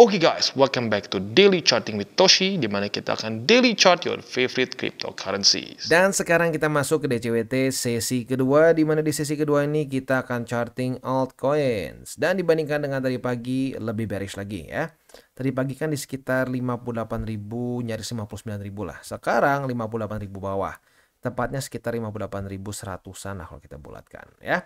Oke okay guys, welcome back to Daily Charting with Toshi, di mana kita akan daily chart your favorite cryptocurrencies. Dan sekarang kita masuk ke DCWT sesi kedua, di mana di sesi kedua ini kita akan charting altcoins. Dan dibandingkan dengan tadi pagi, lebih bearish lagi ya. Tadi pagi kan di sekitar 58.000, nyaris 59.000 lah. Sekarang 58.000 bawah. Tepatnya sekitar 58.100-an lah kalau kita bulatkan ya.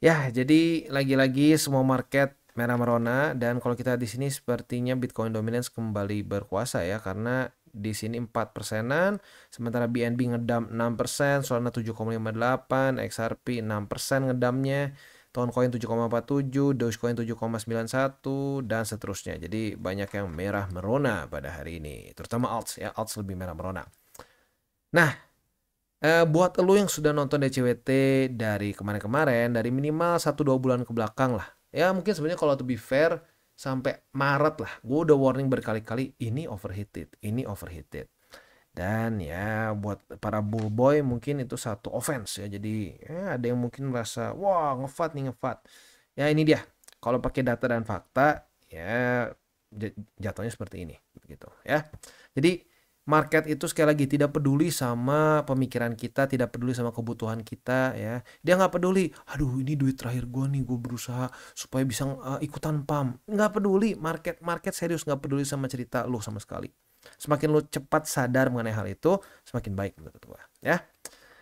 Ya, jadi lagi-lagi semua market merah merona dan kalau kita di sini sepertinya Bitcoin dominance kembali berkuasa ya karena di sini 4 persenan, sementara BNB ngedam 6 persen, Solana 7,58, XRP 6 persen ngedamnya, Toncoin 7,47, Dogecoin 7,91, dan seterusnya. Jadi banyak yang merah merona pada hari ini, terutama alt ya, alt lebih merah merona. Nah, eh, buat lo yang sudah nonton DCWT dari kemarin-kemarin, dari minimal 1-2 bulan ke belakang lah, ya mungkin sebenarnya kalau to be fair sampai Maret lah gue udah warning berkali-kali ini overheated ini overheated dan ya buat para bull boy mungkin itu satu offense ya jadi ya, ada yang mungkin merasa wah ngefat nih ngefat ya ini dia kalau pakai data dan fakta ya jatuhnya seperti ini begitu ya jadi market itu sekali lagi tidak peduli sama pemikiran kita, tidak peduli sama kebutuhan kita ya. Dia nggak peduli, aduh ini duit terakhir gue nih, gue berusaha supaya bisa uh, ikutan PAM. Nggak peduli, market market serius nggak peduli sama cerita lu sama sekali. Semakin lu cepat sadar mengenai hal itu, semakin baik menurut gue ya.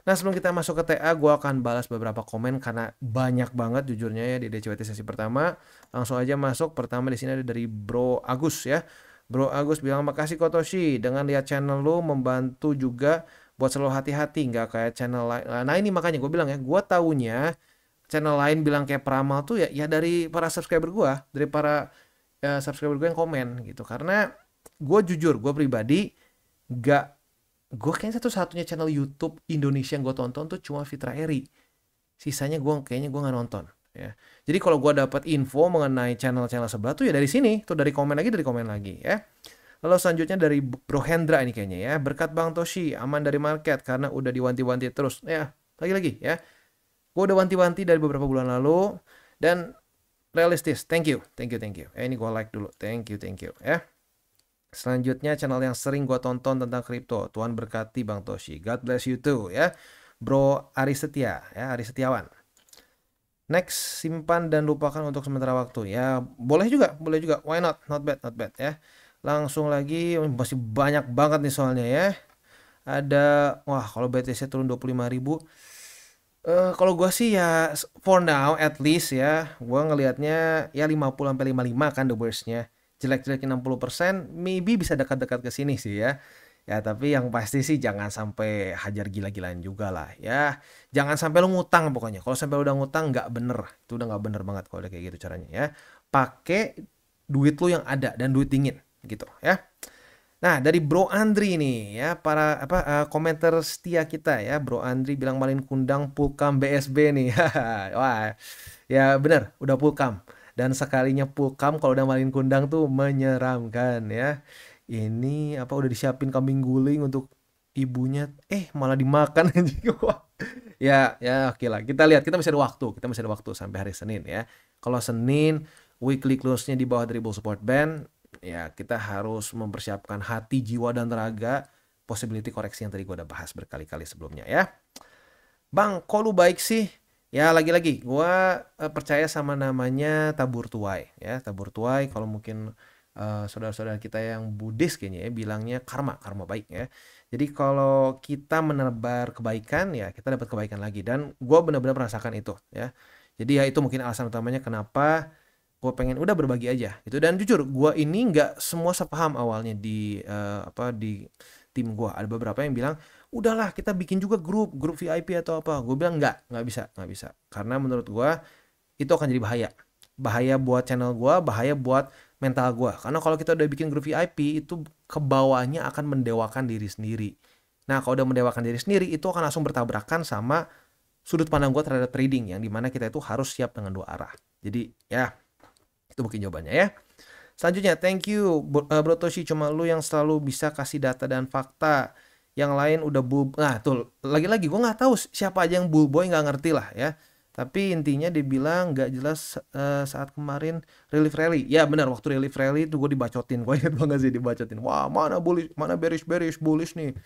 Nah sebelum kita masuk ke TA, gue akan balas beberapa komen karena banyak banget jujurnya ya di DCWT sesi pertama. Langsung aja masuk, pertama di sini ada dari Bro Agus ya Bro Agus bilang makasih Kotoshi dengan lihat channel lu membantu juga buat selalu hati-hati nggak kayak channel lain. Nah, nah ini makanya gue bilang ya, gue taunya channel lain bilang kayak peramal tuh ya ya dari para subscriber gue, dari para ya, subscriber gue yang komen gitu. Karena gue jujur, gue pribadi nggak gue kayaknya satu-satunya channel YouTube Indonesia yang gue tonton tuh cuma Fitra Eri. Sisanya gue kayaknya gue nggak nonton ya. Jadi kalau gue dapat info mengenai channel-channel sebelah tuh ya dari sini, tuh dari komen lagi, dari komen lagi ya. Lalu selanjutnya dari Bro Hendra ini kayaknya ya, berkat Bang Toshi aman dari market karena udah diwanti-wanti terus. Nah, ya, lagi-lagi ya. Gue udah wanti-wanti dari beberapa bulan lalu dan realistis. Thank you, thank you, thank you. Eh, ini gue like dulu. Thank you, thank you ya. Selanjutnya channel yang sering gue tonton tentang kripto. Tuhan berkati Bang Toshi. God bless you too ya. Bro Ari Setia ya, Ari Setiawan next simpan dan lupakan untuk sementara waktu ya boleh juga boleh juga why not not bad not bad ya langsung lagi masih banyak banget nih soalnya ya ada wah kalau BTC turun 25 ribu Uh, kalau gue sih ya for now at least ya gue ngelihatnya ya 50 sampai 55 kan the worstnya jelek-jelekin 60% maybe bisa dekat-dekat ke sini sih ya Ya tapi yang pasti sih jangan sampai hajar gila-gilaan juga lah ya. Jangan sampai lo ngutang pokoknya. Kalau sampai udah ngutang nggak bener. Itu udah nggak bener banget kalau udah kayak gitu caranya ya. Pakai duit lo yang ada dan duit dingin gitu ya. Nah dari Bro Andri nih ya para apa uh, komentar setia kita ya Bro Andri bilang malin kundang pulkam BSB nih. Wah ya bener udah pulkam dan sekalinya pulkam kalau udah malin kundang tuh menyeramkan ya ini apa udah disiapin kambing guling untuk ibunya eh malah dimakan ya ya oke lah kita lihat kita masih ada waktu kita masih ada waktu sampai hari Senin ya kalau Senin weekly close-nya di bawah triple support band ya kita harus mempersiapkan hati jiwa dan raga possibility koreksi yang tadi gue udah bahas berkali-kali sebelumnya ya bang kok lu baik sih ya lagi-lagi gue eh, percaya sama namanya tabur tuai ya tabur tuai kalau mungkin Eh, saudara-saudara uh, kita yang Buddhis kayaknya ya bilangnya karma karma baik ya jadi kalau kita menebar kebaikan ya kita dapat kebaikan lagi dan gue benar-benar merasakan itu ya jadi ya itu mungkin alasan utamanya kenapa gue pengen udah berbagi aja gitu dan jujur gue ini nggak semua sepaham awalnya di uh, apa di tim gue ada beberapa yang bilang udahlah kita bikin juga grup grup VIP atau apa gue bilang nggak nggak bisa nggak bisa karena menurut gue itu akan jadi bahaya bahaya buat channel gua bahaya buat mental gua karena kalau kita udah bikin grup VIP itu kebawahnya akan mendewakan diri sendiri nah kalau udah mendewakan diri sendiri itu akan langsung bertabrakan sama sudut pandang gua terhadap trading yang dimana kita itu harus siap dengan dua arah jadi ya itu mungkin jawabannya ya selanjutnya thank you Bro eh, Toshi cuma lu yang selalu bisa kasih data dan fakta yang lain udah bu nah tuh lagi-lagi gua nggak tahu siapa aja yang bu boy nggak ngerti lah ya tapi intinya dia bilang nggak jelas uh, saat kemarin relief rally ya benar waktu relief rally itu gue dibacotin gue inget banget sih dibacotin wah mana bullish mana bearish bearish bullish nih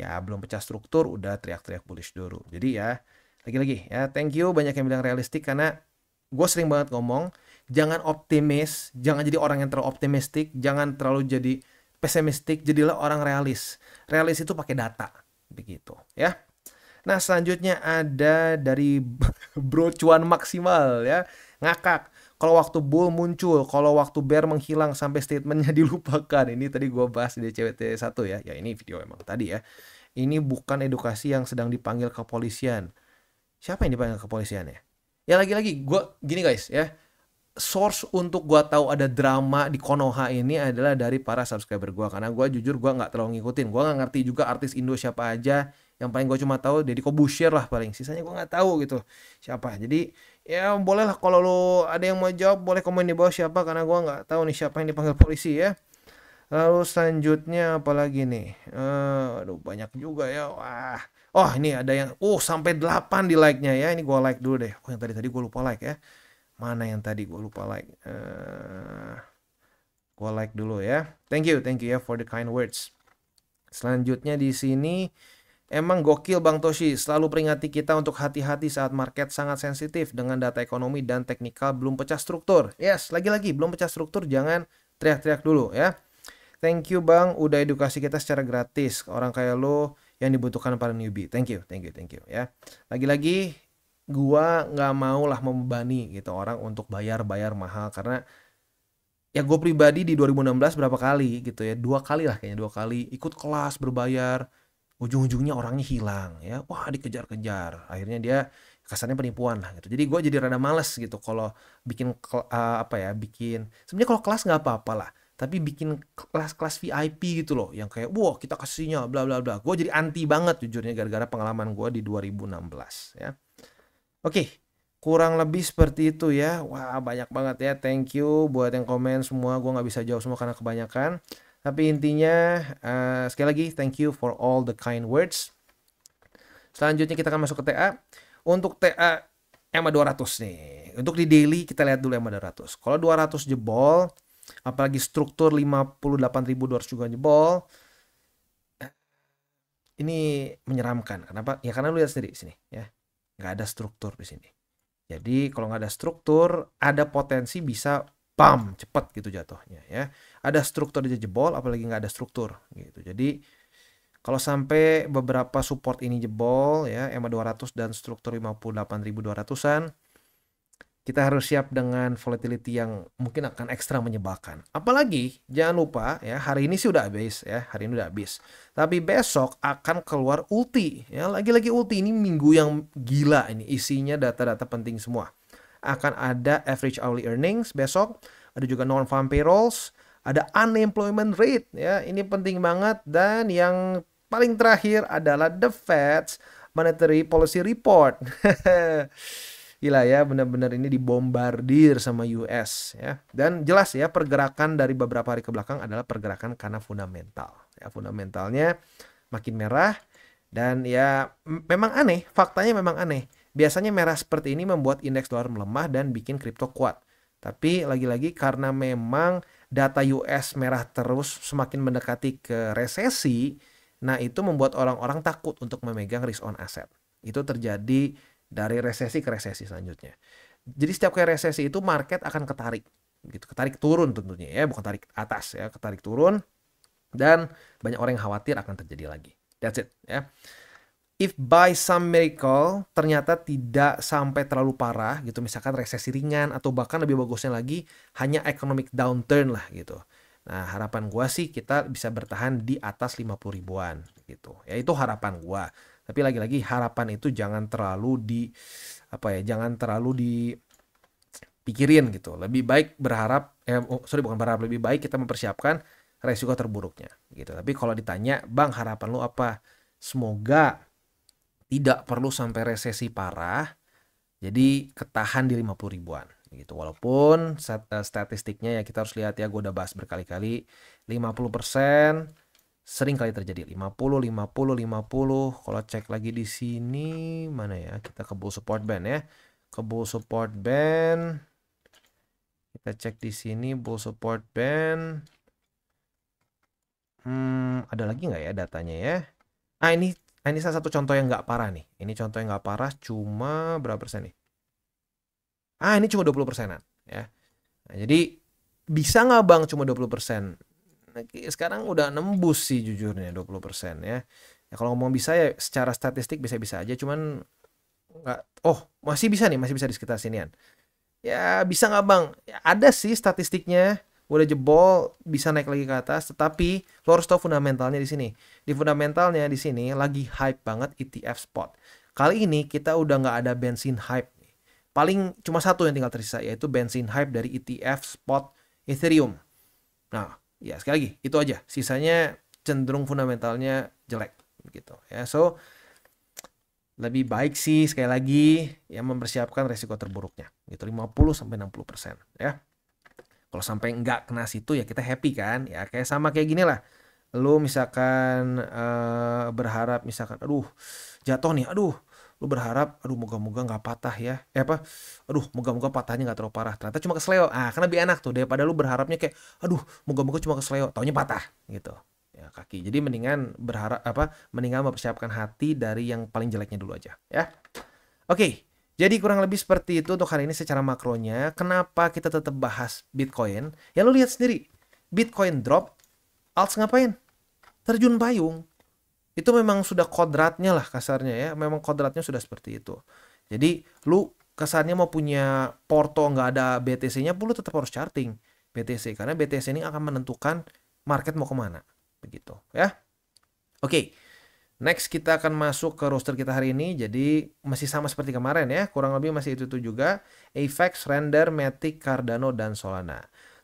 ya belum pecah struktur udah teriak-teriak bullish dulu jadi ya lagi-lagi ya thank you banyak yang bilang realistik karena gue sering banget ngomong jangan optimis jangan jadi orang yang terlalu optimistik jangan terlalu jadi pesimistik jadilah orang realis realis itu pakai data begitu ya Nah, selanjutnya ada dari Bro Cuan Maksimal ya. Ngakak. Kalau waktu bull muncul, kalau waktu bear menghilang sampai statementnya dilupakan. Ini tadi gue bahas di CWT1 ya. Ya ini video emang tadi ya. Ini bukan edukasi yang sedang dipanggil kepolisian. Siapa yang dipanggil kepolisian ya? Ya lagi-lagi gue gini guys ya source untuk gua tahu ada drama di Konoha ini adalah dari para subscriber gua karena gua jujur gua nggak terlalu ngikutin gua nggak ngerti juga artis Indo siapa aja yang paling gua cuma tahu Deddy Kobusier lah paling sisanya gua nggak tahu gitu siapa jadi ya bolehlah kalau lo ada yang mau jawab boleh komen di bawah siapa karena gua nggak tahu nih siapa yang dipanggil polisi ya lalu selanjutnya apalagi nih uh, aduh banyak juga ya wah oh ini ada yang oh sampai 8 di like nya ya ini gua like dulu deh oh yang tadi tadi gua lupa like ya mana yang tadi gue lupa like uh, eh, gue like dulu ya thank you thank you ya for the kind words selanjutnya di sini Emang gokil Bang Toshi, selalu peringati kita untuk hati-hati saat market sangat sensitif dengan data ekonomi dan teknikal belum pecah struktur. Yes, lagi-lagi belum pecah struktur jangan teriak-teriak dulu ya. Thank you Bang udah edukasi kita secara gratis. Orang kayak lo yang dibutuhkan para newbie. Thank you, thank you, thank you ya. Lagi-lagi gua nggak mau lah membebani gitu orang untuk bayar-bayar mahal karena ya gue pribadi di 2016 berapa kali gitu ya dua kali lah kayaknya dua kali ikut kelas berbayar ujung-ujungnya orangnya hilang ya wah dikejar-kejar akhirnya dia kasarnya penipuan lah gitu jadi gue jadi rada males gitu kalau bikin uh, apa ya bikin sebenarnya kalau kelas nggak apa-apa lah tapi bikin kelas-kelas VIP gitu loh yang kayak wah kita kasihnya bla bla bla gue jadi anti banget jujurnya gara-gara pengalaman gue di 2016 ya Oke, kurang lebih seperti itu ya. Wah, banyak banget ya. Thank you buat yang komen semua. Gue nggak bisa jawab semua karena kebanyakan. Tapi intinya, uh, sekali lagi, thank you for all the kind words. Selanjutnya kita akan masuk ke TA. Untuk TA EMA 200 nih. Untuk di daily kita lihat dulu EMA 200. Kalau 200 jebol, apalagi struktur 58.200 juga jebol, ini menyeramkan. Kenapa? Ya karena lu lihat sendiri sini ya nggak ada struktur di sini jadi kalau nggak ada struktur ada potensi bisa pam cepat gitu jatuhnya ya ada struktur aja jebol apalagi nggak ada struktur gitu jadi kalau sampai beberapa support ini jebol ya EMA 200 dan struktur 58.200-an kita harus siap dengan volatility yang mungkin akan ekstra menyebalkan. Apalagi jangan lupa ya hari ini sih udah habis ya, hari ini udah habis. Tapi besok akan keluar ulti ya, lagi-lagi ulti ini minggu yang gila ini isinya data-data penting semua. Akan ada average hourly earnings besok, ada juga non farm payrolls, ada unemployment rate ya, ini penting banget dan yang paling terakhir adalah the Fed's monetary policy report. wilayah benar-benar ini dibombardir sama US ya. Dan jelas ya pergerakan dari beberapa hari ke belakang adalah pergerakan karena fundamental. Ya, fundamentalnya makin merah dan ya memang aneh, faktanya memang aneh. Biasanya merah seperti ini membuat indeks dolar melemah dan bikin kripto kuat. Tapi lagi-lagi karena memang data US merah terus semakin mendekati ke resesi, nah itu membuat orang-orang takut untuk memegang risk on asset. Itu terjadi dari resesi ke resesi selanjutnya. Jadi setiap kali resesi itu market akan ketarik gitu, ketarik turun tentunya ya, bukan tarik atas ya, ketarik turun dan banyak orang yang khawatir akan terjadi lagi. That's it ya. If by some miracle ternyata tidak sampai terlalu parah gitu, misalkan resesi ringan atau bahkan lebih bagusnya lagi hanya economic downturn lah gitu. Nah harapan gua sih kita bisa bertahan di atas 50 ribuan gitu. Ya itu harapan gua tapi lagi-lagi harapan itu jangan terlalu di apa ya, jangan terlalu di pikirin gitu. Lebih baik berharap eh oh, sorry bukan berharap, lebih baik kita mempersiapkan resiko terburuknya gitu. Tapi kalau ditanya, "Bang, harapan lu apa?" Semoga tidak perlu sampai resesi parah. Jadi ketahan di 50 ribuan gitu. Walaupun eh, statistiknya ya kita harus lihat ya gue udah bahas berkali-kali 50% sering kali terjadi 50 50 50 kalau cek lagi di sini mana ya kita ke bull support band ya ke bull support band kita cek di sini bull support band hmm ada lagi nggak ya datanya ya ah ini ah, ini salah satu contoh yang nggak parah nih ini contoh yang nggak parah cuma berapa persen nih ah ini cuma 20 persenan ya nah, jadi bisa nggak bang cuma 20 persen sekarang udah nembus sih jujurnya 20% ya. Ya kalau ngomong bisa ya secara statistik bisa-bisa aja cuman nggak oh masih bisa nih masih bisa di sekitar sinian ya bisa nggak bang ya, ada sih statistiknya udah jebol bisa naik lagi ke atas tetapi lo harus tahu fundamentalnya di sini di fundamentalnya di sini lagi hype banget ETF spot kali ini kita udah nggak ada bensin hype paling cuma satu yang tinggal tersisa yaitu bensin hype dari ETF spot Ethereum nah ya sekali lagi itu aja sisanya cenderung fundamentalnya jelek gitu ya so lebih baik sih sekali lagi ya mempersiapkan resiko terburuknya gitu 50 sampai 60 persen ya kalau sampai nggak kena situ ya kita happy kan ya kayak sama kayak gini lah lu misalkan uh, berharap misalkan aduh jatuh nih aduh lu berharap aduh moga-moga nggak patah ya eh apa aduh moga-moga patahnya nggak terlalu parah ternyata cuma kesleo ah karena lebih enak tuh daripada lu berharapnya kayak aduh moga-moga cuma kesleo taunya patah gitu ya kaki jadi mendingan berharap apa mendingan mempersiapkan hati dari yang paling jeleknya dulu aja ya oke Jadi kurang lebih seperti itu untuk hari ini secara makronya. Kenapa kita tetap bahas Bitcoin? Ya lu lihat sendiri. Bitcoin drop, alts ngapain? Terjun payung itu memang sudah kodratnya lah kasarnya ya memang kodratnya sudah seperti itu jadi lu kesannya mau punya porto nggak ada BTC-nya pun lu tetap harus charting BTC karena BTC ini akan menentukan market mau kemana begitu ya oke okay. Next kita akan masuk ke roster kita hari ini. Jadi masih sama seperti kemarin ya. Kurang lebih masih itu, itu juga. Apex, Render, Matic, Cardano, dan Solana.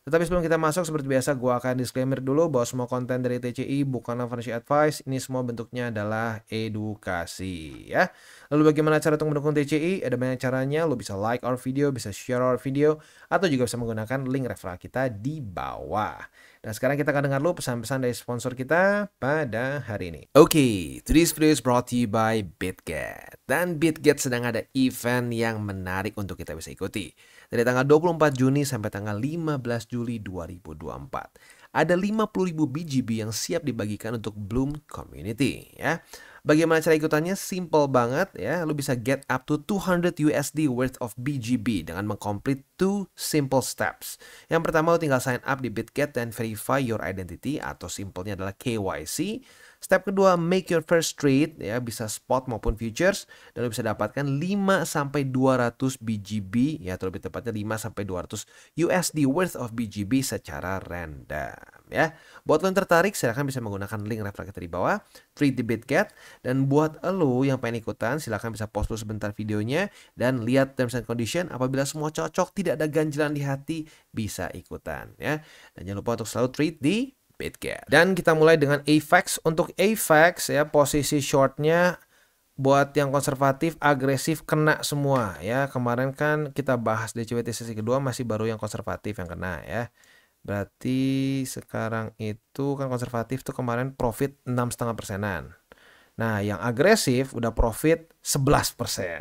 Tetapi sebelum kita masuk seperti biasa gue akan disclaimer dulu bahwa semua konten dari TCI bukanlah financial advice. Ini semua bentuknya adalah edukasi ya. Lalu bagaimana cara untuk mendukung TCI? Ada banyak caranya. Lo bisa like our video, bisa share our video, atau juga bisa menggunakan link referral kita di bawah. Dan sekarang kita akan dengar lo pesan-pesan dari sponsor kita pada hari ini. Oke, okay, today's video is brought to you by BitGet. Dan BitGet sedang ada event yang menarik untuk kita bisa ikuti dari tanggal 24 Juni sampai tanggal 15 Juli 2024. Ada 50.000 BGB yang siap dibagikan untuk Bloom Community ya. Bagaimana cara ikutannya? Simple banget ya. Lu bisa get up to 200 USD worth of BGB dengan mengcomplete two simple steps. Yang pertama lu tinggal sign up di Bitget dan verify your identity atau simpelnya adalah KYC. Step kedua, make your first trade ya, bisa spot maupun futures dan lo bisa dapatkan 5 sampai 200 BGB ya, atau lebih tepatnya 5 sampai 200 USD worth of BGB secara random ya. Buat lo yang tertarik silahkan bisa menggunakan link referensi di bawah, trade the Bitget dan buat lo yang pengen ikutan silahkan bisa post dulu sebentar videonya dan lihat terms and condition apabila semua cocok tidak ada ganjilan di hati bisa ikutan ya. Dan jangan lupa untuk selalu trade di gap. Dan kita mulai dengan AFX Untuk AFX ya posisi shortnya buat yang konservatif agresif kena semua ya. Kemarin kan kita bahas DCWT sesi kedua masih baru yang konservatif yang kena ya. Berarti sekarang itu kan konservatif tuh kemarin profit 6,5 persenan. Nah yang agresif udah profit 11 persen.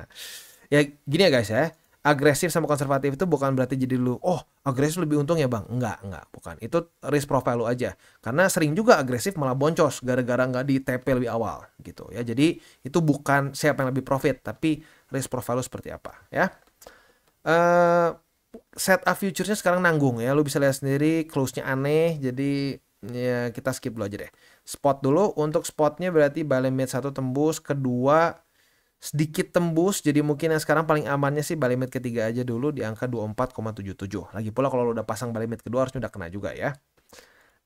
ya gini ya guys ya agresif sama konservatif itu bukan berarti jadi lu oh agresif lebih untung ya bang enggak enggak bukan itu risk profile lu aja karena sering juga agresif malah boncos gara-gara nggak di TP lebih awal gitu ya jadi itu bukan siapa yang lebih profit tapi risk profile lu seperti apa ya uh, up futuresnya sekarang nanggung ya lu bisa lihat sendiri close-nya aneh jadi ya kita skip dulu aja deh spot dulu untuk spotnya berarti balik limit satu tembus kedua sedikit tembus jadi mungkin yang sekarang paling amannya sih balimit ketiga aja dulu di angka 24,77 lagi pula kalau lo udah pasang balimit kedua harusnya udah kena juga ya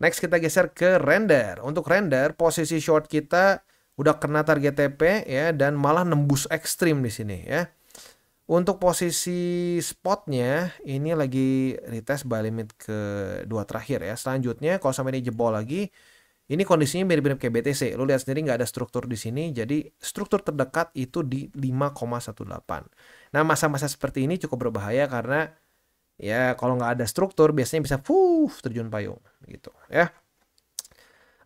next kita geser ke render untuk render posisi short kita udah kena target TP ya dan malah nembus ekstrim di sini ya untuk posisi spotnya ini lagi retest balimit kedua terakhir ya selanjutnya kalau sampai ini jebol lagi ini kondisinya mirip-mirip kayak BTC. Lo lihat sendiri nggak ada struktur di sini, jadi struktur terdekat itu di 5,18. Nah masa-masa seperti ini cukup berbahaya karena ya kalau nggak ada struktur biasanya bisa fuh terjun payung gitu ya.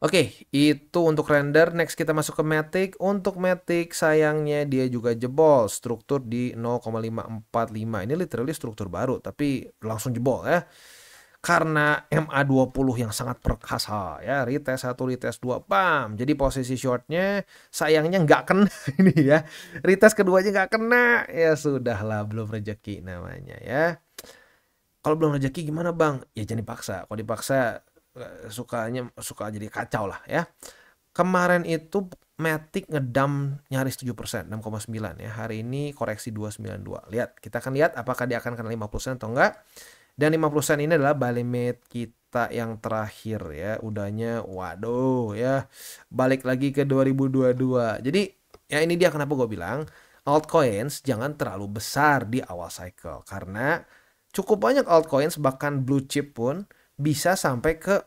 Oke, itu untuk render. Next kita masuk ke Matic. Untuk Matic sayangnya dia juga jebol struktur di 0,545. Ini literally struktur baru tapi langsung jebol ya karena MA20 yang sangat perkasa ya retest satu retest dua pam jadi posisi shortnya sayangnya nggak kena ini ya retest keduanya nggak kena ya sudahlah belum rejeki namanya ya kalau belum rejeki gimana bang ya jadi paksa kalau dipaksa eh, sukanya suka jadi kacau lah ya kemarin itu Matic ngedam nyaris 7%, 6,9 ya. Hari ini koreksi 292. Lihat, kita akan lihat apakah dia akan kena 50% atau enggak. Dan 50 ini adalah buy limit kita yang terakhir ya. Udahnya waduh ya. Balik lagi ke 2022. Jadi ya ini dia kenapa gue bilang altcoins jangan terlalu besar di awal cycle. Karena cukup banyak altcoins bahkan blue chip pun bisa sampai ke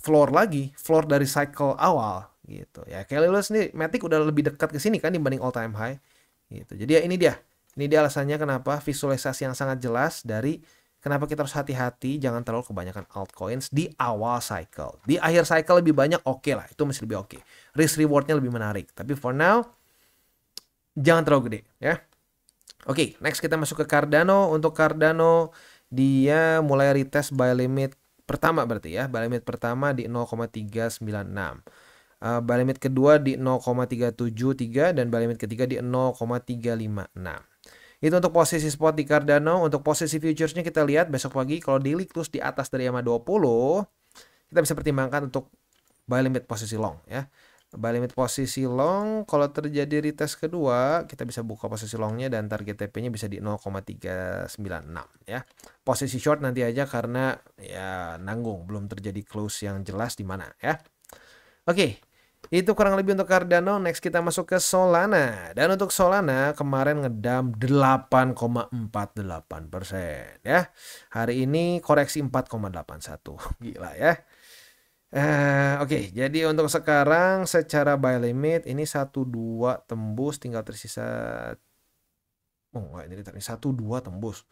floor lagi. Floor dari cycle awal gitu ya kayak lu sendiri Matic udah lebih dekat ke sini kan dibanding all time high gitu jadi ya ini dia ini dia alasannya kenapa visualisasi yang sangat jelas dari Kenapa kita harus hati-hati jangan terlalu kebanyakan altcoins di awal cycle. Di akhir cycle lebih banyak oke okay lah, itu masih lebih oke. Okay. Risk rewardnya lebih menarik. Tapi for now, jangan terlalu gede ya. Oke, okay, next kita masuk ke Cardano. Untuk Cardano, dia mulai retest buy limit pertama berarti ya. Buy limit pertama di 0,396. Uh, eh, buy limit kedua di 0,373 dan buy limit ketiga di 0,356. Itu untuk posisi spot di Cardano. Untuk posisi futuresnya kita lihat besok pagi kalau daily close di atas dari EMA 20, kita bisa pertimbangkan untuk buy limit posisi long ya. Buy limit posisi long kalau terjadi retest kedua, kita bisa buka posisi longnya dan target TP-nya bisa di 0,396 ya. Posisi short nanti aja karena ya nanggung belum terjadi close yang jelas di mana ya. Oke, itu kurang lebih untuk Cardano. Next kita masuk ke Solana. Dan untuk Solana kemarin ngedam 8,48 persen ya. Hari ini koreksi 4,81. Gila ya. Uh, Oke, okay. jadi untuk sekarang secara buy limit ini satu dua tembus tinggal tersisa Oh ini satu dua tembus.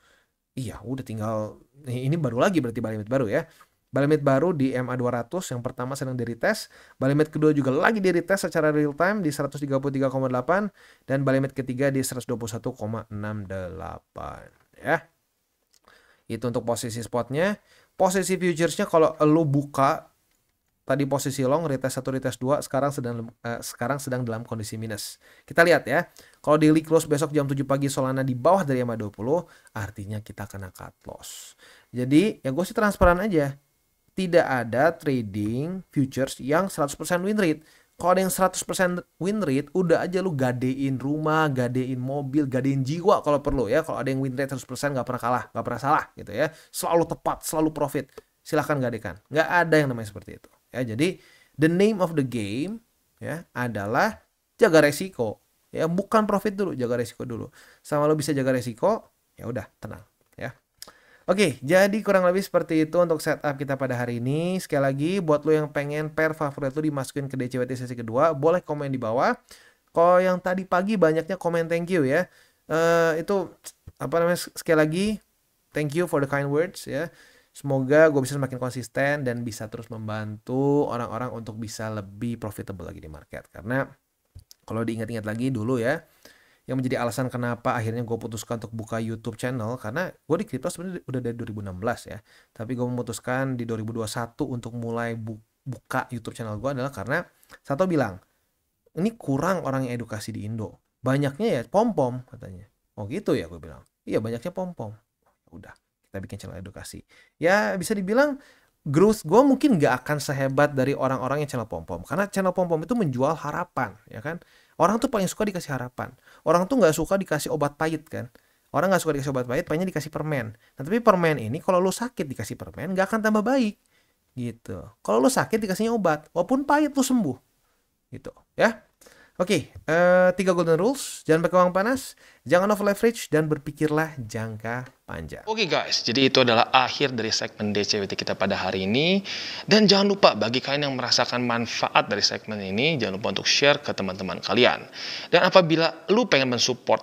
Iya, udah tinggal ini baru lagi berarti buy limit baru ya. Balimit baru di MA200 yang pertama sedang diretest, Balimit kedua juga lagi diretest secara real time di 133,8 dan balimit ketiga di 121,68 ya. Itu untuk posisi spotnya. Posisi futuresnya kalau lo buka tadi posisi long retest 1 retest 2 sekarang sedang eh, sekarang sedang dalam kondisi minus. Kita lihat ya. Kalau daily close besok jam 7 pagi Solana di bawah dari ma 20 artinya kita kena cut loss. Jadi ya gue sih transparan aja tidak ada trading futures yang 100% win rate. Kalau ada yang 100% win rate, udah aja lu gadein rumah, gadein mobil, gadein jiwa kalau perlu ya. Kalau ada yang win rate 100% nggak pernah kalah, nggak pernah salah gitu ya. Selalu tepat, selalu profit. Silahkan gadekan. Nggak ada yang namanya seperti itu. Ya, jadi the name of the game ya adalah jaga resiko. Ya, bukan profit dulu, jaga resiko dulu. Sama lu bisa jaga resiko, ya udah tenang. Oke, jadi kurang lebih seperti itu untuk setup kita pada hari ini. Sekali lagi, buat lo yang pengen pair favorit lo dimasukin ke DCWT sesi kedua, boleh komen di bawah. Kalau yang tadi pagi banyaknya komen thank you ya. Uh, itu apa namanya sekali lagi thank you for the kind words ya. Semoga gue bisa semakin konsisten dan bisa terus membantu orang-orang untuk bisa lebih profitable lagi di market. Karena kalau diingat-ingat lagi dulu ya, yang menjadi alasan kenapa akhirnya gue putuskan untuk buka YouTube channel karena gue di kripto sebenarnya udah dari 2016 ya tapi gue memutuskan di 2021 untuk mulai bu buka YouTube channel gue adalah karena satu bilang ini kurang orang yang edukasi di Indo banyaknya ya pom pom katanya oh gitu ya gue bilang iya banyaknya pom pom ya udah kita bikin channel edukasi ya bisa dibilang growth gue mungkin gak akan sehebat dari orang-orang yang channel pom pom karena channel pom pom itu menjual harapan ya kan Orang tuh paling suka dikasih harapan. Orang tuh nggak suka dikasih obat pahit kan. Orang nggak suka dikasih obat pahit, pengennya dikasih permen. Nah tapi permen ini kalau lo sakit dikasih permen nggak akan tambah baik. Gitu. Kalau lo sakit dikasihnya obat, walaupun pahit lo sembuh. Gitu ya. Oke, okay, uh, eh, tiga golden rules. Jangan pakai uang panas, jangan over leverage, dan berpikirlah jangka panjang. Oke okay guys, jadi itu adalah akhir dari segmen DCWT kita pada hari ini. Dan jangan lupa bagi kalian yang merasakan manfaat dari segmen ini, jangan lupa untuk share ke teman-teman kalian. Dan apabila lu pengen mensupport